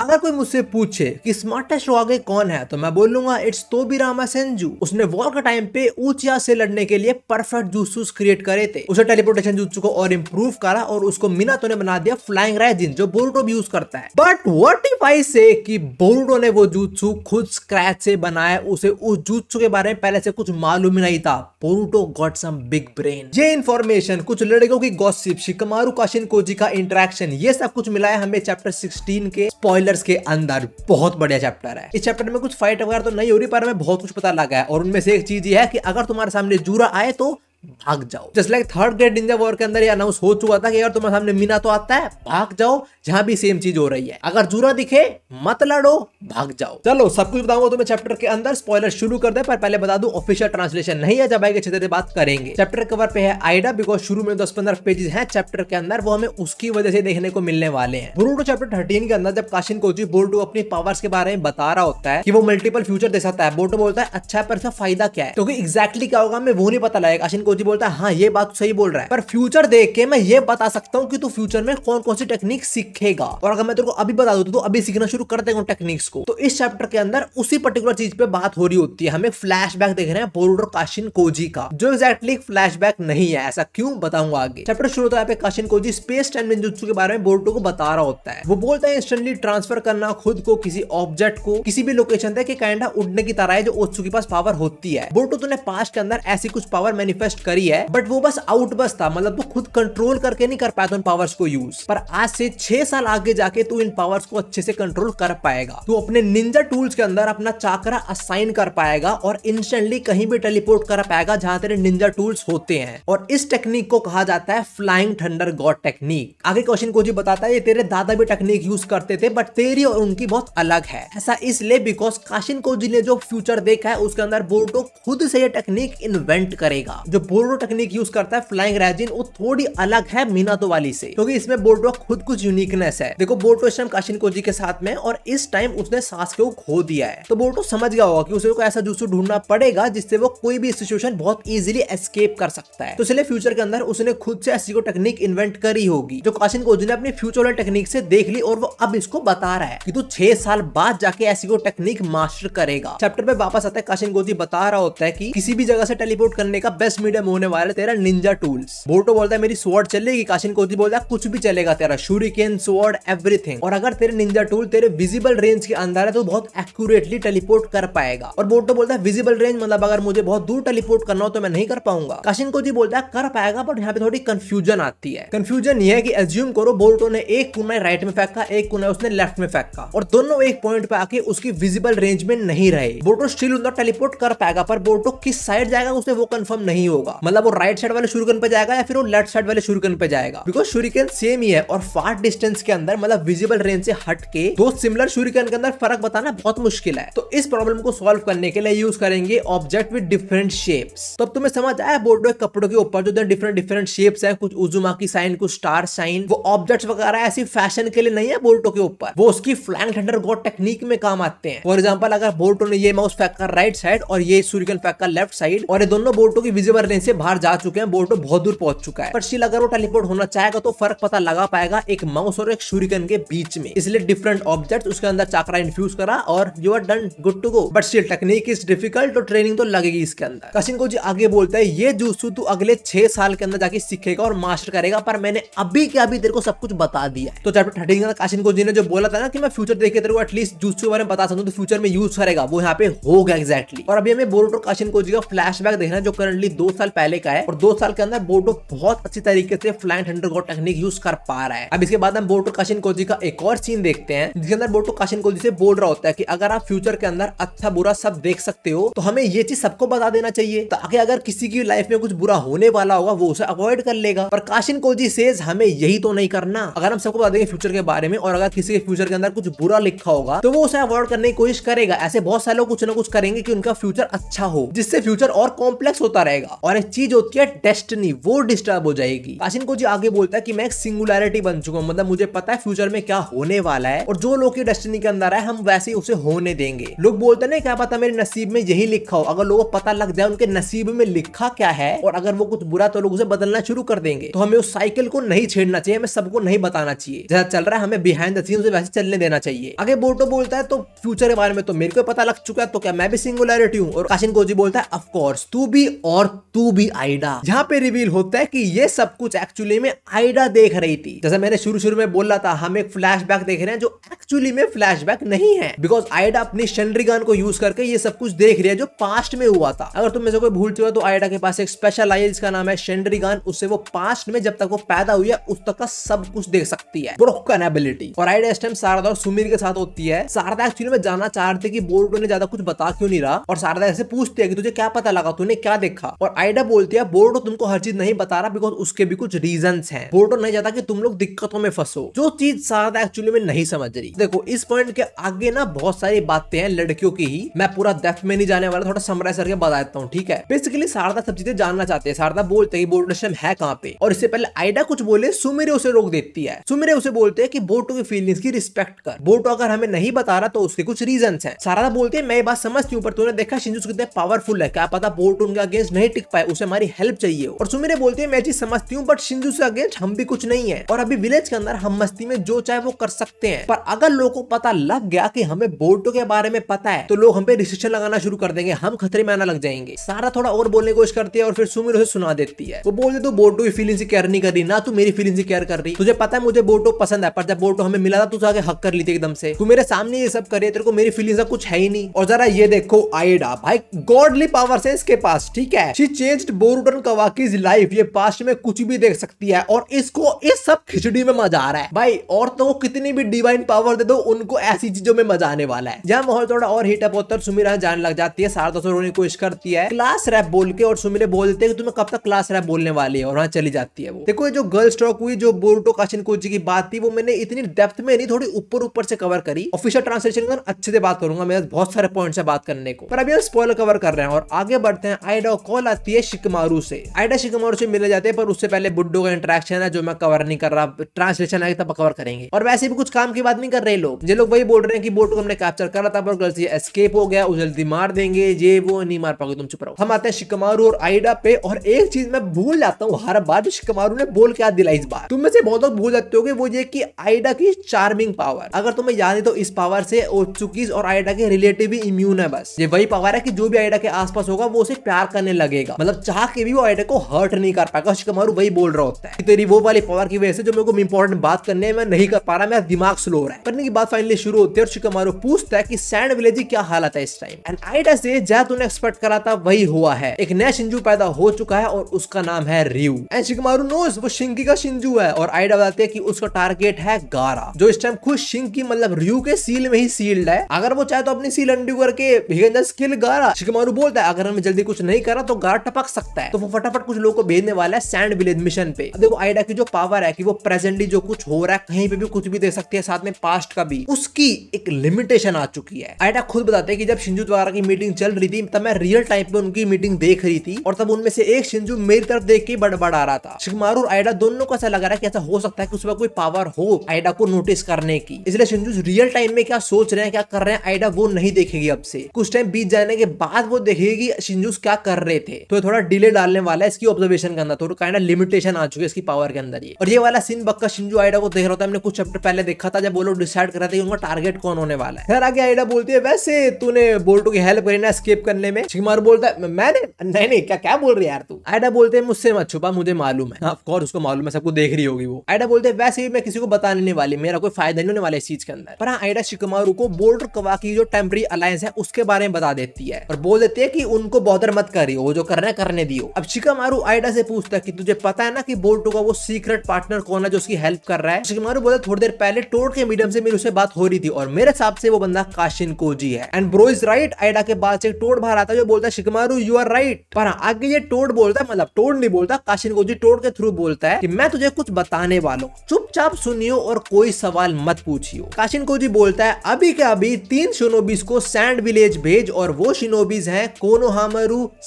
अगर कोई मुझसे पूछे कि स्मार्टेस्ट वागे कौन है तो मैं बोलूंगा इट्स तो भी रामा सेंजू उसने वॉर का टाइम पे ऊंचिया से लड़ने के लिए परफेक्ट जूसूस क्रिएट करे थे उसे टेलीपोर्टेशन जूसू को और इम्प्रूव करा और उसको तो ने बना दिया फ्लाइंग राइजिन जो बोरुटो भी यूज करता है बट वॉट इफ आई से कि बोरुटो ने वो जूसू खुद स्क्रैच से बनाया उसे उस जूसू के बारे में पहले से कुछ मालूम ही नहीं था Boruto got some big brain ये इन्फॉर्मेशन कुछ लड़कों की गॉसिप शिकमारू काशिन कोजी का इंटरेक्शन ये सब कुछ मिला है हमें चैप्टर सिक्सटीन के स्पॉइलर एवेंजर्स के अंदर बहुत बढ़िया चैप्टर है इस चैप्टर में कुछ फाइट वगैरह तो नहीं हो रही पर हमें बहुत कुछ पता लगा है और उनमें से एक चीज ये है कि अगर तुम्हारे सामने जूरा आए तो भाग जाओ just like third grade ninja war के अंदर ये अनाउंस हो चुका था कि अगर तुम्हारे सामने मीना तो आता है भाग जाओ जहां भी सेम चीज हो रही है अगर जूरा दिखे मत लड़ो भाग जाओ चलो सब कुछ बताऊंगा तुम्हें चैप्टर के अंदर स्पॉयलर शुरू कर दे पर पहले बता दू ऑफिशियल ट्रांसलेशन नहीं है जब आएगा क्षेत्र बात करेंगे चैप्टर कवर पे है आइडा बिकॉज शुरू में दस पंद्रह पेजेस है चैप्टर के अंदर वो हमें उसकी वजह से देखने को मिलने वाले हैं बोर्डो चैप्टर थर्टीन के अंदर जब काशिन कोची बोर्डो अपनी पावर्स के बारे में बता रहा होता है कि वो मल्टीपल फ्यूचर दे सकता है बोल्टो बोलता है अच्छा पर फायदा क्या है क्योंकि एक्जैक्टली क्या होगा हमें वो नहीं पता लगेगा काशिन कोची बोलता है हाँ ये बात सही बोल रहा है पर फ्यूचर देख के मैं ये बता सकता हूँ कि तू फ्यूचर में कौन कौन सी टेक्निक सीखेगा और अगर मैं तेरे को अभी बता दू तो अभी सीखना शुरू कर देगा टेक्निक्स को तो इस चैप्टर के अंदर उसी पर्टिकुलर चीज पे बात हो रही होती है हमें फ्लैश बैक देख रहे हैं बोरूडो काशिन कोजी का जो एक्जैक्टली फ्लैश बैक नहीं है ऐसा क्यों बताऊंगा आगे चैप्टर शुरू होता है Kashin Koji space time ninjutsu के बारे में बोरूडो को बता रहा होता है वो बोलता है इंस्टेंटली ट्रांसफर करना खुद को किसी ऑब्जेक्ट को किसी भी लोकेशन तक काइंड उड़ने की तरह है जो ओत्सु के पास पावर होती है बोरूटो तो ने पास्ट के अंदर ऐसी कुछ पावर मैनिफेस्ट करी है बट वो बस आउट बस था मतलब वो खुद कंट्रोल करके नहीं कर पाया था उन पावर्स को यूज पर आज से छह साल आगे जाके तू इन पावर्स को अच्छे से कंट्रोल कर पाएगा तू अपने निंजा टूल्स के अंदर अपना चाकरा असाइन कर पाएगा और इंस्टेंटली कहीं भी टेलीपोर्ट कर पाएगा जहां तेरे निंजा टूल्स होते हैं और इस टेक्निक को कहा जाता है फ्लाइंग थंडर गॉड टेक्निक आगे क्वेश्चन को जी बताता है ये तेरे दादा भी टेक्निक यूज करते थे बट तेरी और उनकी बहुत अलग है ऐसा इसलिए बिकॉज काशिन कोजी ने जो फ्यूचर देखा है उसके अंदर बोर्डो खुद से ये टेक्निक इन्वेंट करेगा जो बोर्डो टेक्निक यूज करता है फ्लाइंग रेजिन वो थोड़ी अलग है मीनातो वाली से क्योंकि इसमें बोर्डो खुद कुछ यूनिकनेस है देखो बोर्डो इस टाइम काशिन कोजी के साथ में और इस टाइम उसने सास को खो दिया है तो बोर्डो समझ गया होगा कि उसे को ऐसा जूसू ढूंढना पड़ेगा जिससे वो कोई भी सिचुएशन बहुत इजिली एस्केप कर सकता है तो इसलिए फ्यूचर के अंदर उसने खुद से ऐसी को टेक्निक इन्वेंट करी होगी जो काशिन कोजी ने अपनी फ्यूचर वाली टेक्निक से देख ली और वो अब इसको बता रहा है कि तू छह साल बाद जाके ऐसी को टेक्निक मास्टर करेगा चैप्टर में वापस आता है काशिन कोजी बता रहा होता है कि किसी भी जगह से टेलीपोर्ट करने का बेस्ट मीडिया प्रॉब्लम होने वाला है तेरा निंजा टूल्स बोटो बोलता है मेरी स्वॉर्ड चलेगी काशिन कोती बोलता है कुछ भी चलेगा तेरा शुरिकेन स्वॉर्ड एवरीथिंग और अगर तेरे निंजा टूल तेरे विजिबल रेंज के अंदर है तो बहुत एक्यूरेटली टेलीपोर्ट कर पाएगा और बोटो बोलता है विजिबल रेंज मतलब अगर मुझे बहुत दूर टेलीपोर्ट करना हो तो मैं नहीं कर पाऊंगा काशिन कोती बोलता है कर पाएगा बट यहाँ पे थोड़ी कंफ्यूजन आती है कंफ्यूजन ये है कि एज्यूम करो बोल्टो ने एक कुना राइट में फेंका एक कुना उसने लेफ्ट में फेंका और दोनों एक पॉइंट पे आके उसकी विजिबल रेंज में नहीं रहे बोटो स्टिल उनका टेलीपोर्ट कर पाएगा पर बोटो किस साइड जाएगा उसे वो कंफर्म नहीं होगा होगा मतलब वो राइट साइड वाले शुरुगन पे जाएगा या फिर वो लेफ्ट साइड वाले शुरुगन पे जाएगा बिकॉज शुरिकन सेम ही है और फास्ट डिस्टेंस के अंदर मतलब विजिबल रेंज से हट के दो सिमिलर शुरिकन के अंदर फर्क बताना बहुत मुश्किल है तो इस प्रॉब्लम को सॉल्व करने के लिए यूज करेंगे ऑब्जेक्ट विद डिफरेंट शेप्स तो अब तुम्हें समझ आया बोर्ड कपड़ों के ऊपर जो डिफरेंट डिफरेंट शेप्स है कुछ उजुमा की साइन कुछ स्टार साइन वो ऑब्जेक्ट्स वगैरह ऐसी फैशन के लिए नहीं है बोल्टो के ऊपर वो उसकी फ्लैंग थंडर गॉड टेक्निक में काम आते हैं फॉर एग्जाम्पल अगर बोल्टो ने ये माउस फेंका राइट साइड और ये सूर्यकन फेंका लेफ्ट साइड और ये दोनों बोल्टो की विजिबल रेंज प्लेन से बाहर जा चुके हैं बोर्डो बहुत दूर पहुंच चुका है पर शिल अगर वो टेलीपोर्ट होना चाहेगा तो फर्क पता लगा पाएगा एक माउस और एक शूरिकन के बीच में इसलिए डिफरेंट ऑब्जेक्ट उसके अंदर चाकरा इन्फ्यूज करा और you are done good to go but still technique is difficult और ट्रेनिंग तो लगेगी इसके अंदर कशिन को जी आगे बोलते हैं ये जूसू तू अगले छह साल के अंदर जाके सीखेगा और मास्टर करेगा पर मैंने अभी क्या अभी तेरे को सब कुछ बता दिया है तो चैप्टर थर्टीन का काशिन को जी ने जो बोला था ना कि मैं फ्यूचर देख के तेरे को एटलीस्ट जूसू के बारे में बता सकता तो फ्यूचर में यूज करेगा वो यहाँ पे होगा एक्जैक्टली और अभी हमें बोर्ड और काशिन को जी का फ्लैश देखना जो करंटली दो साल साल पहले का है और दो साल के अंदर बोटो बहुत अच्छी तरीके से flying thunder god technique use कर पा रहा है अब इसके बाद हम बोटो काशिन कोजी का एक और सीन देखते हैं जिसके अंदर बोटो काशिन कोजी से बोल रहा होता है की अगर आप फ्यूचर के अंदर अच्छा बुरा सब देख सकते हो तो हमें ये चीज सबको बता देना चाहिए ताकि तो अगर किसी की लाइफ में कुछ बुरा होने वाला होगा वो उसे अवॉइड कर लेगा पर काशिन कोजी सेज हमें यही तो नहीं करना अगर हम सबको बता देंगे फ्यूचर के बारे में और अगर किसी के फ्यूचर के अंदर कुछ बुरा लिखा होगा तो वो उसे अवॉइड करने की कोशिश करेगा ऐसे बहुत सारे लोग कुछ ना कुछ करेंगे कि उनका फ्यूचर अच्छा हो जिससे फ्यूचर और कॉम्प्लेक्स होता रहेगा और और एक चीज होती है डेस्टनी वो डिस्टर्ब हो जाएगी काशिन को जी आगे बोलता है कि मैं एक सिंगुलरिटी बन चुका हूँ मतलब मुझे पता है फ्यूचर में क्या होने वाला है और जो लोग डेस्टनी के अंदर है हम वैसे ही उसे होने देंगे लोग बोलते ना क्या पता मेरे नसीब में यही लिखा हो अगर लोगों को पता लग जाए उनके नसीब में लिखा क्या है और अगर वो कुछ बुरा तो लोग उसे बदलना शुरू कर देंगे तो हमें उस साइकिल को नहीं छेड़ना चाहिए हमें सबको नहीं बताना चाहिए जैसा चल रहा है हमें बिहाइंड द सीन उसे वैसे चलने देना चाहिए आगे बोटो बोलता है तो फ्यूचर के बारे में तो मेरे को पता लग चुका है तो क्या मैं भी सिंगुलरिटी हूँ और काशिन कोजी बोलता है अफकोर्स तू भी और तू टू बी आइडा जहाँ पे रिवील होता है कि ये सब कुछ एक्चुअली में आइडा देख रही थी जैसे मैंने शुरू शुरू में बोला था हम एक फ्लैश देख रहे हैं जो एक्चुअली में फ्लैश नहीं है बिकॉज आइडा अपनी शनरीगन को यूज करके ये सब कुछ देख रही है जो पास्ट में हुआ था अगर तुम मेरे से कोई भूल चुका तो आइडा के पास एक स्पेशल आई जिसका नाम है शेंड्रीगन उससे वो पास्ट में जब तक वो पैदा हुई है उस तक का सब कुछ देख सकती है ब्रोकन एबिलिटी और आइडा इस टाइम शारदा और सुमीर के साथ होती है शारदा एक्चुअली में जानना चाहते कि बोर्ड ने ज्यादा कुछ बता क्यों नहीं रहा और शारदा ऐसे पूछती है कि तुझे क्या पता लगा तूने क्या देखा और आइडिया साइडा बोलती है बोर्डो तुमको हर चीज नहीं बता रहा बिकॉज उसके भी कुछ रीजन है बोर्डो नहीं चाहता की तुम लोग दिक्कतों में फंसो जो चीज शारदा एक्चुअली में नहीं समझ रही देखो इस पॉइंट के आगे ना बहुत सारी बातें हैं लड़कियों की ही मैं पूरा डेफ में नहीं जाने वाला थोड़ा समराइज करके बता देता हूँ ठीक है बेसिकली शारदा सब चीजें जानना चाहते हैं शारदा बोलते हैं बोर्डो स्टेशन है कहाँ पे और इससे पहले आइडा कुछ बोले सुमेरे उसे रोक देती है सुमेरे उसे बोलते हैं कि बोटो की फीलिंग्स की रिस्पेक्ट कर बोटो अगर हमें नहीं बता रहा तो उसके कुछ रीजन है शारदा बोलते हैं मैं ये बात समझती हूँ पर तूने देखा शिंजुस कितने पावरफुल है क्या पता बोटो उनके अगेंस्ट नहीं टिक पाए पाए उसे हमारी हेल्प चाहिए और सुमिरे बोलती है मैं चीज समझती हूँ बट सिंधु से अगेंस्ट हम भी कुछ नहीं है और अभी विलेज के अंदर हम मस्ती में जो चाहे वो कर सकते हैं पर अगर लोगों को पता लग गया कि हमें बोर्डो के बारे में पता है तो लोग हम पे रिस्ट्रिक्शन लगाना शुरू कर देंगे हम खतरे में आना लग जाएंगे सारा थोड़ा और बोलने की कोशिश करती है और फिर सुमिर उसे सुना देती है वो बोलते तो बोर्डो की फीलिंग से केयर नहीं कर रही ना तू मेरी फीलिंग से केयर कर रही तुझे पता है मुझे बोर्डो पसंद है पर जब बोर्डो हमें मिला था तो आगे हक कर ली थी एकदम से तू मेरे सामने ये सब करे तेरे को मेरी फीलिंग का कुछ है ही नहीं और जरा ये देखो आएडा भाई गॉडली पावर है इसके पास ठीक है चेंज्ड बोरुटन कवाकीज लाइफ ये पास्ट में कुछ भी देख सकती है और इसको इस सब खिचड़ी में मजा आ रहा है भाई औरतों को कितनी भी डिवाइन पावर दे दो उनको ऐसी चीजों में मजा आने वाला है जहाँ माहौल थोड़ा और हीटअप होता है सुमिर जान लग जाती है सारा दोस्तों रोने कोशिश करती है क्लास रैप बोल के और सुमिर बोल देते हैं तुम्हें कब तक क्लास रैप बोलने वाली है और वहाँ चली जाती है वो देखो जो गर्ल टॉक हुई जो बोरुटो काशिन कोची की बात थी वो मैंने इतनी डेप्थ में नहीं थोड़ी ऊपर ऊपर से कवर करी ऑफिशियल ट्रांसलेशन का अच्छे से बात करूंगा मैं बहुत सारे पॉइंट से बात करने को पर अभी हम स्पॉइलर कवर कर रहे हैं और आगे बढ़ते हैं आईडो कॉल आती है है शिकमारू से आइडा शिकमारू से मिले जाते हैं पर उससे पहले बुड्डो का इंट्रैक्शन है जो मैं कवर नहीं कर रहा ट्रांसलेशन आगे तब कवर करेंगे और वैसे भी कुछ काम की बात नहीं कर रहे लोग जो लोग वही बोल रहे हैं कि बोट को हमने कैप्चर करा था पर गलती एस्केप हो गया उसे जल्दी मार देंगे ये वो नहीं मार पाओगे तुम चुप रहो हम आते हैं शिकमारू और आइडा पे और एक चीज मैं भूल जाता हूँ हर बार जो शिकमारू ने बोल क्या दिला इस बार तुम में से बहुत भूल जाते हो वो ये की आइडा की चार्मिंग पावर अगर तुम्हें याद है तो इस पावर से चुकीज और आइडा के रिलेटिव इम्यून है बस ये वही पावर है की जो भी आइडा के आसपास होगा वो उसे प्यार करने लगेगा मतलब मतलब चाह के भी वो आइटम को हर्ट नहीं कर पाएगा शिकमारू वही बोल रहा होता है तेरी वो वाली पावर की वजह से जो मेरे को इंपॉर्टेंट बात करने है मैं नहीं कर पा रहा मेरा दिमाग स्लो रहा है करने की बात फाइनली शुरू होती है और शिकमारू पूछता है की सैंड विलेज की क्या हालत है इस टाइम एंड आइडा से जहाँ तुमने एक्सपेक्ट करा था वही हुआ है एक नया शिंजू पैदा हो चुका है और उसका नाम है रियू एंड शिकमारू नोज वो शिंकी का शिंजू है और आइडा बताते हैं की उसका टारगेट है गारा जो इस टाइम खुद शिंकी मतलब रियू के सील में ही सील्ड है अगर वो चाहे तो अपनी सील अंडू करके स्किल गारा शिकमारू बोलता है अगर हमें जल्दी कुछ नहीं करा तो गारा टपा चिपक सकता है तो वो फटाफट कुछ लोगों को भेजने वाला है सैंड विलेज मिशन पे देखो आइडा की जो पावर है की वो प्रेजेंटली जो कुछ हो रहा है कहीं पे भी कुछ भी दे सकती है साथ में पास्ट का भी उसकी एक लिमिटेशन आ चुकी है आइडा खुद बताते हैं कि जब शिंजू द्वारा की मीटिंग चल रही थी तब मैं रियल टाइम पे उनकी मीटिंग देख रही थी और तब उनमें से एक शिंजू मेरी तरफ देख के बड़बड़ आ रहा था शिकमार और आइडा दोनों को ऐसा लग रहा है कि ऐसा हो सकता है कि उसमें कोई पावर हो आइडा को नोटिस करने की इसलिए शिंजू रियल टाइम में क्या सोच रहे हैं क्या कर रहे हैं आइडा वो नहीं देखेगी अब से कुछ टाइम बीत जाने के बाद वो देखेगी शिंजूस क्या कर रहे थे तो थोड़ा डिले डालने वाला है इसकी ऑब्जर्वेशन के अंदर थोड़ा काइंड ऑफ लिमिटेशन आ चुकी है इसकी पावर के अंदर ये और ये वाला सीन बक्का शिंजू आइडा को देख रहा था हमने कुछ चैप्टर पहले देखा था जब वो लोग डिसाइड कर रहे थे उनका टारगेट कौन होने वाला है खैर आगे आइडा बोलती है वैसे तूने बोल्टो की हेल्प करी ना एस्केप करने में शिमार बोलता है मैंने नहीं नहीं क्या क्या बोल रही है यार तू आइडा बोलते हैं मुझसे मत छुपा मुझे मालूम है ऑफकोर्स हाँ, उसको मालूम है सबको देख रही होगी वो आइडा बोलते हैं वैसे भी मैं किसी को बताने नहीं वाली मेरा कोई फायदा नहीं होने वाला इस चीज के अंदर पर हाँ, आइडा शिकमारू को बोल्टो कवा की जो टेम्प्रेरी अलायंस है उसके बारे में बता देती है और बोल देती है कि उनको बॉदर मत करी वो जो कर रहे कार्य करने दियो अब शिकामारू आइडा से पूछता है कि तुझे पता है ना कि बोल्टो का वो सीक्रेट पार्टनर कौन है जो उसकी हेल्प कर रहा है शिकमारू बोला थोड़ी देर पहले टोट के मीडियम से मेरी उससे बात हो रही थी और मेरे हिसाब से वो बंदा काशिन कोजी है and bro is right Ada के बाद से टोट बाहर आता है जो बोलता है शिकमारू यू आर राइट पर हाँ, आगे ये टोट बोलता है मतलब टोट नहीं बोलता काशिन कोजी टोट के थ्रू बोलता है की मैं तुझे कुछ बताने वालों चुपचाप सुनियो और कोई सवाल मत पूछियो काशिन कोजी बोलता है अभी के अभी तीन शिनोबीज को सैंड विलेज भेज और वो शिनोबीज है कोनो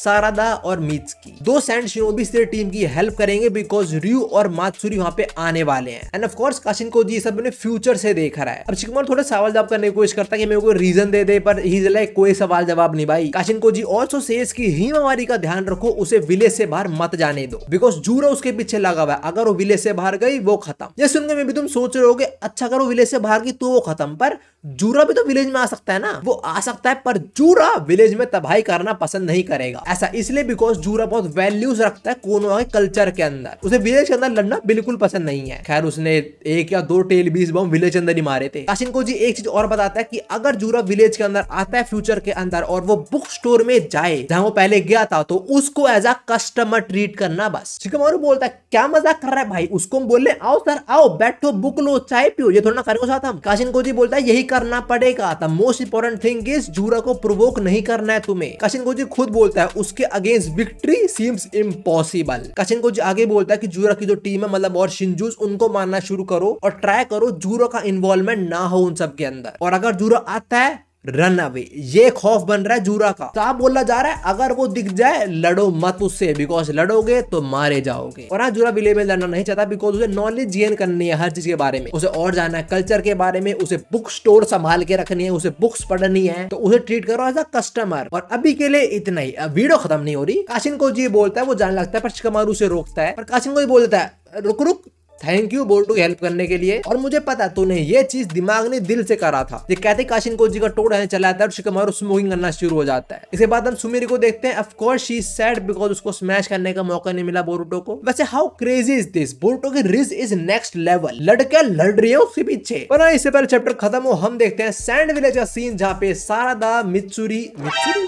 सारादा और और मीट्स की दो सैंड शिनोबी से टीम की हेल्प करेंगे बिकॉज र्यू और मात्सुरी वहाँ पे आने वाले हैं एंड ऑफ कोर्स काशिन को जी सब मैंने फ्यूचर से देख रहा है अब शिकमर थोड़ा सवाल जवाब करने की कोशिश करता है कि मेरे को रीजन दे दे पर ही जला कोई सवाल जवाब नहीं भाई काशिन को जी ऑल्सो से की हिमावारी का ध्यान रखो उसे विलेज से बाहर मत जाने दो बिकॉज जूरा उसके पीछे लगा हुआ है अगर वो विलेज से बाहर गई वो खत्म ये सुनने में भी तुम सोच रहे हो अच्छा अगर वो विलेज से बाहर गई तो वो खत्म पर जूरा भी तो विलेज में आ सकता है ना वो आ सकता है पर जूरा विलेज में तबाही करना पसंद नहीं करेगा ऐसा इसलिए बिकॉज जूरा बहुत वैल्यूज रखता है कोनोहा के कल्चर के अंदर उसे विलेज के अंदर लड़ना बिल्कुल पसंद नहीं है खैर उसने एक या दो टेल बीस बम विलेज के अंदर ही मारे थे को जी एक चीज और बताता है की अगर जूरा विलेज के अंदर आता है फ्यूचर के अंदर और वो बुक स्टोर में जाए जहां वो पहले गया था तो उसको एज अ कस्टमर ट्रीट करना बस शिकमारू बोलता है क्या मजाक कर रहा है भाई उसको हम बोल ले आओ सर आओ बैठो बुक लो चाय पियो ये थोड़ा ना करो साथ हम को जी बोलता है यही करना पड़ेगा the most important thing is Jura को प्रोवोक नहीं करना है तुम्हें कशिन गोजी खुद बोलता है उसके against victory seems impossible Kashin Koji आगे बोलता है कि जूरा की जो टीम है मतलब और शिंजूस उनको मारना शुरू करो और ट्राई करो जूरो का इन्वॉल्वमेंट ना हो उन सब के अंदर और अगर जूरो आता है रन अवे ये खौफ बन रहा है जूरा का साफ बोला जा रहा है अगर वो दिख जाए लड़ो मत उससे बिकॉज लड़ोगे तो मारे जाओगे और हाँ जूरा विले में लड़ना नहीं चाहता बिकॉज उसे नॉलेज गेन करनी है हर चीज के बारे में उसे और जाना है कल्चर के बारे में उसे बुक स्टोर संभाल के रखनी है उसे बुक्स पढ़नी है तो उसे ट्रीट करो एज अ कस्टमर और अभी के लिए इतना ही वीडियो खत्म नहीं हो रही काशिन को जी बोलता है वो जान लगता है पर शिकमारू उसे रोकता है पर काशिन को बोलता है रुक रुक थैंक यू बोल टू हेल्प करने के लिए और मुझे पता तूने ये चीज दिमाग ने दिल से करा था कहते काशिन को जी का टोड़ है जाता है और शिकमारो स्मोकिंग करना शुरू हो जाता है इसके बाद हम सुमेरी को देखते हैं अफकोर्स शी सैड बिकॉज उसको स्मैश करने का मौका नहीं मिला बोरूटो को वैसे how crazy is this Boruto की रिज इज नेक्स्ट लेवल लड़के लड़ रही है उसके पीछे पर हाँ, इससे पहले चैप्टर खत्म हो हम देखते हैं सैंड विलेज का सीन जहाँ पे सारा दा मिचुरी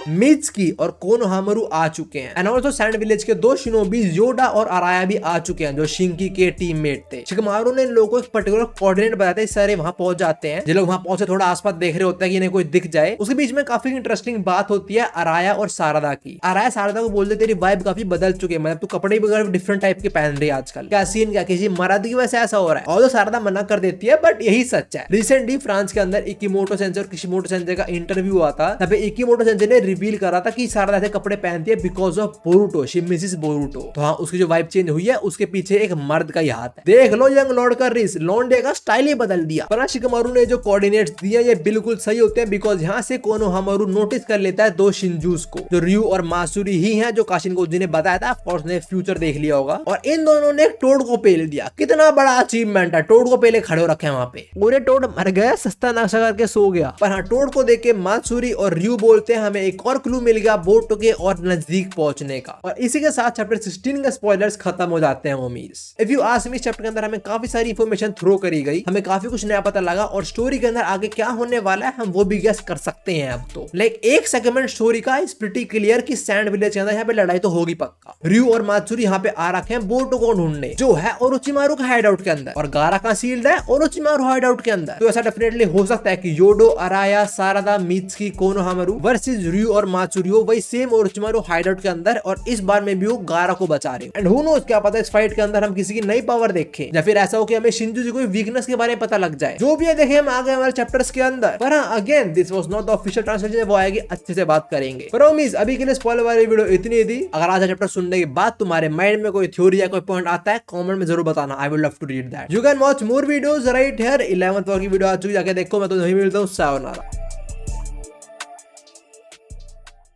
मिच की और कोन कोनोहामरू आ चुके हैं एंड ऑल्सो सैंड विलेज के दो शिनोबी योडा और आराया भी आ चुके हैं जो शिंकी के टीममेट देखते शिकमारो ने लोगों को एक पर्टिकुलर कोऑर्डिनेट बताते सारे वहां पहुंच जाते हैं जो लोग वहां पहुंचे थोड़ा आसपास देख रहे होते हैं कि इन्हें कोई दिख जाए उसके बीच में काफी इंटरेस्टिंग बात होती है अराया और सारदा की अराया सारदा को बोलते तेरी वाइब काफी बदल चुके हैं मतलब तू कपड़े भी डिफरेंट टाइप के पहन रही है आजकल क्या सीन क्या किसी मर्द की वैसे ऐसा हो रहा है और तो शारदा मना कर देती है बट यही सच है रिसेंटली फ्रांस के अंदर इकीमोटो सेंसर और मोटो सेंसर का इंटरव्यू हुआ था तभी इकीमोटो सेंसर ने रिवील करा था कि शारदा ऐसे कपड़े पहनती है because of Boruto she misses Boruto तो हाँ उसकी जो वाइब चेंज हुई है उसके पीछे एक मर्द का ही हाथ है देख लो यंग लॉर्ड का रिस लॉन्डे का स्टाइल ही बदल दिया प्राश कमारू ने जो कोऑर्डिनेट दिए ये बिल्कुल सही होते हैं बिकॉज यहाँ से कोनो हमारू नोटिस कर लेता है दो शिंजूस को जो रियू और मासूरी ही है जो काशिन को ने बताया था और उसने फ्यूचर देख लिया होगा और इन दोनों ने टोड को पेल दिया कितना बड़ा अचीवमेंट है टोड को पहले खड़े रखे वहाँ पे पूरे टोड मर गया सस्ता नाशा करके सो गया पर हाँ टोड को देख के मासूरी और रियू बोलते हैं हमें एक और क्लू मिल गया बोट के और नजदीक पहुंचने का और इसी के साथ चैप्टर सिक्सटीन का स्पॉयलर्स खत्म हो जाते हैं उम्मीद if you ask me chapter के अंदर हमें काफी सारी इन्फॉर्मेशन थ्रो करी गई हमें काफी कुछ नया पता लगा और स्टोरी के अंदर आगे क्या होने वाला है हम वो भी गेस कर सकते हैं अब तो लाइक एक सेगमेंट स्टोरी का इस प्रिटी क्लियर की सैंड विलेज के अंदर यहाँ पे लड़ाई तो होगी पक्का रू और माथुरी यहाँ पे आ रखे हैं बोटो को ढूंढने जो है और उचिमारो का हाइड आउट के अंदर और गारा का सील्ड है और उचिमारो हाइड आउट के अंदर तो ऐसा डेफिनेटली हो सकता है की योडो अराया सारदा की कोनो हमारू वर्सिज रू और माचुरियो वही सेम और उचिमारो हाइड आउट के अंदर और इस बार में भी वो गारा को बचा रहे एंड हु नो क्या पता इस फाइट के अंदर हम किसी की नई पावर देख देखे या फिर ऐसा हो कि हमें सिंधु जी को वीकनेस के बारे में पता लग जाए जो भी है देखें हम आगे हमारे चैप्टर्स के अंदर पर हाँ again this was not official translation वो आएगी अच्छे से बात करेंगे प्रोमिस अभी के लिए स्पॉल वाली वीडियो इतनी थी अगर आज चैप्टर सुनने के बाद तुम्हारे माइंड में कोई थ्योरी या कोई पॉइंट आता है कॉमेंट में जरूर बताना I would love to read that you can watch more videos right here eleventh की वीडियो आ चुकी जाके देखो मैं तो नहीं मिलता हूँ सावनारा